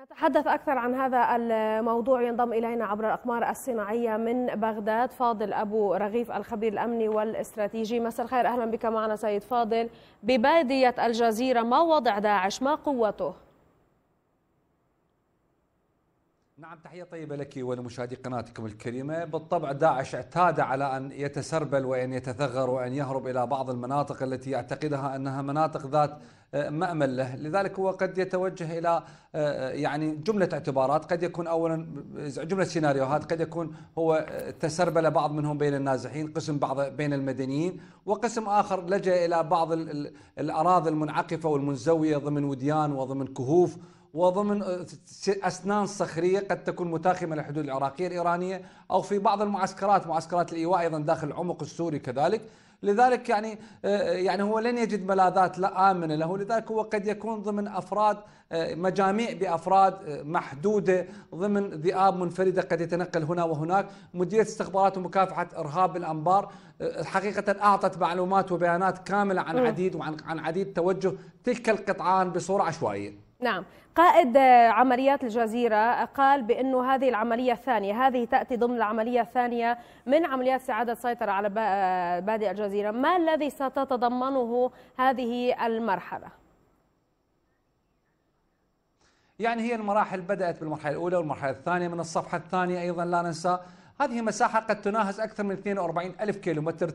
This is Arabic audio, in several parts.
نتحدث أكثر عن هذا الموضوع ينضم إلينا عبر الأقمار الصناعية من بغداد فاضل أبو رغيف الخبير الأمني والاستراتيجي مساء الخير أهلا بك معنا سيد فاضل ببادية الجزيرة ما وضع داعش ما قوته نعم تحية طيبة لك ولمشاهدي قناتكم الكريمة بالطبع داعش اعتاد على أن يتسربل وأن يتثغر وأن يهرب إلى بعض المناطق التي يعتقدها أنها مناطق ذات آه، مأمل له لذلك هو قد يتوجه إلى آه، آه، يعني جملة اعتبارات قد يكون أولا جملة سيناريوهات قد يكون هو تسربل بعض منهم بين النازحين قسم بعض بين المدنيين وقسم آخر لجأ إلى بعض الأراضي المنعقفة والمنزوية ضمن وديان وضمن كهوف وضمن اسنان صخريه قد تكون متاخمه للحدود العراقيه الايرانيه او في بعض المعسكرات معسكرات الايواء ايضا داخل العمق السوري كذلك لذلك يعني آه، يعني هو لن يجد ملاذات لا آمنة له لذلك هو قد يكون ضمن أفراد آه، مجاميع بأفراد آه، محدودة ضمن ذئاب منفردة قد يتنقل هنا وهناك مديرية استخبارات ومكافحة إرهاب الأنبار حقيقة أعطت معلومات وبيانات كاملة عن عديد وعن عن عديد توجه تلك القطعان بصورة عشوائية نعم قائد عمليات الجزيرة قال بأنه هذه العملية الثانية هذه تأتي ضمن العملية الثانية من عمليات استعادة السيطرة على بادئ الجزيرة ما الذي ستتضمنه هذه المرحلة؟ يعني هي المراحل بدأت بالمرحلة الأولى والمرحلة الثانية من الصفحة الثانية أيضا لا ننسى هذه مساحة قد تناهز أكثر من 42 ألف كيلومتر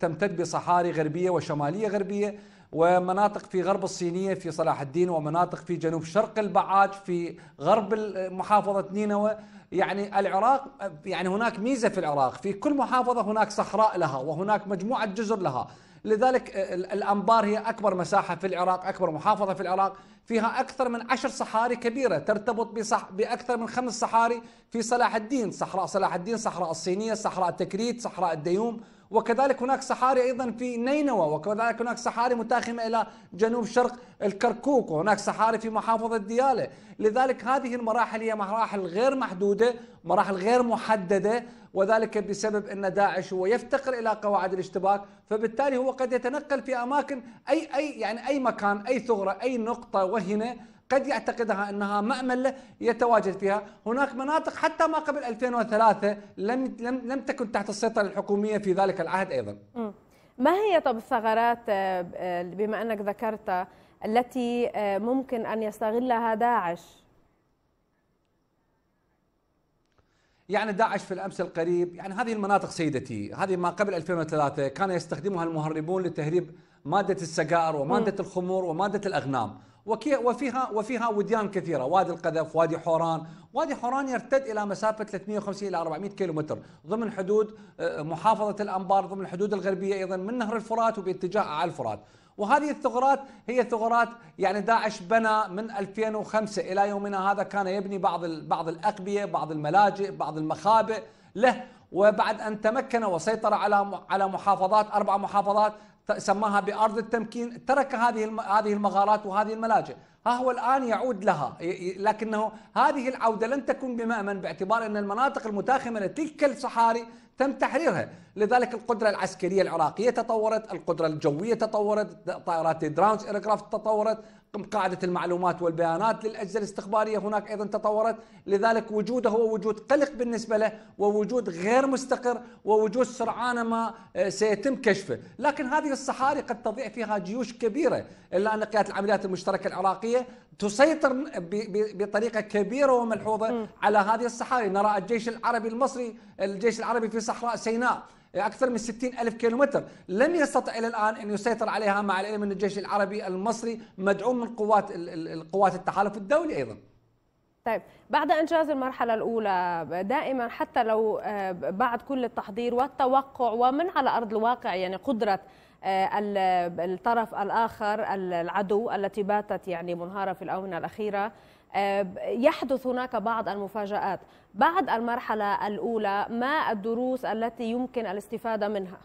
تمتد بصحاري غربية وشمالية غربية ومناطق في غرب الصينية في صلاح الدين ومناطق في جنوب شرق البعاج في غرب محافظة نينوى يعني العراق يعني هناك ميزة في العراق في كل محافظة هناك صحراء لها وهناك مجموعة جزر لها لذلك الأنبار هي أكبر مساحة في العراق أكبر محافظة في العراق فيها أكثر من عشر صحاري كبيرة ترتبط بصح بأكثر من خمس صحاري في صلاح الدين صحراء صلاح الدين صحراء الصينية صحراء تكريت صحراء الديوم وكذلك هناك صحاري أيضا في نينوى وكذلك هناك صحاري متاخمة إلى جنوب شرق الكركوك وهناك صحاري في محافظة ديالة لذلك هذه المراحل هي مراحل غير محدودة مراحل غير محددة وذلك بسبب أن داعش هو يفتقر إلى قواعد الاشتباك فبالتالي هو قد يتنقل في أماكن أي أي يعني أي مكان أي ثغرة أي نقطة وهنة قد يعتقدها انها مامل يتواجد فيها، هناك مناطق حتى ما قبل 2003 لم لم لم تكن تحت السيطره الحكوميه في ذلك العهد ايضا. ما هي طب الثغرات آه، آه، بما انك ذكرتها التي آه، ممكن ان يستغلها داعش؟ يعني داعش في الامس القريب يعني هذه المناطق سيدتي هذه ما قبل 2003 كان يستخدمها المهربون لتهريب ماده السجائر وماده الخمور وماده الاغنام وفيها وفيها وديان كثيره وادي القذف وادي حوران وادي حوران يرتد الى مسافه 350 الى 400 كيلومتر ضمن حدود آه، محافظه الانبار ضمن الحدود الغربيه ايضا من نهر الفرات وباتجاه اعلى الفرات وهذه الثغرات هي ثغرات يعني داعش بنى من 2005 الى يومنا هذا كان يبني بعض بعض الاقبيه بعض الملاجئ بعض المخابئ له وبعد ان تمكن وسيطر على على محافظات اربع محافظات سماها بارض التمكين ترك هذه هذه المغارات وهذه الملاجئ ها هو الان يعود لها لكنه هذه العوده لن تكون بمامن باعتبار ان المناطق المتاخمه لتلك الصحاري تم تحريرها لذلك القدره العسكريه العراقيه تطورت القدره الجويه تطورت طائرات درونز ايركرافت تطورت قاعدة المعلومات والبيانات للأجهزة الاستخبارية هناك أيضا تطورت لذلك وجوده هو وجود قلق بالنسبة له ووجود غير مستقر ووجود سرعان ما آه، سيتم كشفه لكن هذه الصحاري قد تضيع فيها جيوش كبيرة إلا أن قيادة العمليات المشتركة العراقية تسيطر بطريقة كبيرة وملحوظة على هذه الصحاري نرى الجيش العربي المصري الجيش العربي في صحراء سيناء أكثر من 60 ألف كيلومتر لم يستطع إلى الآن أن يسيطر عليها مع العلم أن الجيش العربي المصري مدعوم من قوات القوات التحالف الدولي أيضا طيب بعد انجاز المرحله الاولى دائما حتى لو آه، بعد كل التحضير والتوقع ومن على ارض الواقع يعني قدره آه، الطرف الاخر العدو التي باتت يعني منهاره في الاونه الاخيره آه، يحدث هناك بعض المفاجآت بعد المرحلة الأولى ما الدروس التي يمكن الاستفادة منها؟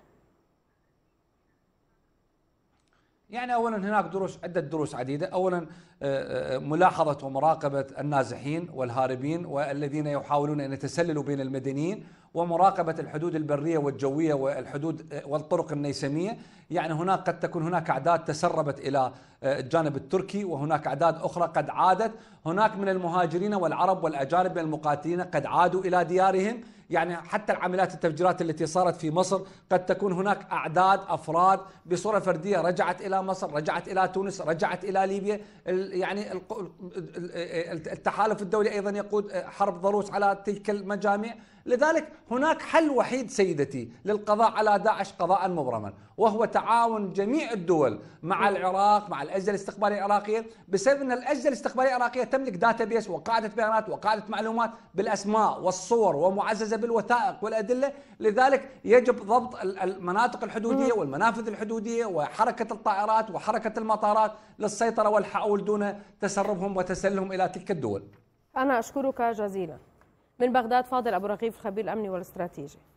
يعني اولا هناك دروس عده دروس عديده، اولا آه، آه، ملاحظه ومراقبه النازحين والهاربين والذين يحاولون ان يتسللوا بين المدنيين ومراقبه الحدود البريه والجويه والحدود آه، والطرق النيسميه، يعني هناك قد تكون هناك اعداد تسربت الى الجانب التركي وهناك اعداد اخرى قد عادت، هناك من المهاجرين والعرب والاجانب المقاتلين قد عادوا الى ديارهم يعني حتى العمليات التفجيرات التي صارت في مصر قد تكون هناك أعداد أفراد بصورة فردية رجعت إلى مصر رجعت إلى تونس رجعت إلى ليبيا يعني التحالف الدولي أيضا يقود آه، حرب ضروس على تلك المجاميع لذلك هناك حل وحيد سيدتي للقضاء على داعش قضاء مبرما وهو تعاون جميع الدول مع العراق مع الأجهزة الاستخبارية العراقية بسبب أن الأجهزة الاستخبارية العراقية تملك داتابيس وقاعدة بيانات وقاعدة معلومات بالأسماء والصور ومعززة بالوثائق والأدلة لذلك يجب ضبط المناطق الحدودية والمنافذ الحدودية وحركة الطائرات وحركة المطارات للسيطرة والحاول دون تسربهم وتسلهم إلى تلك الدول أنا أشكرك جزيلا من بغداد فاضل أبو رغيف خبير الأمن والاستراتيجي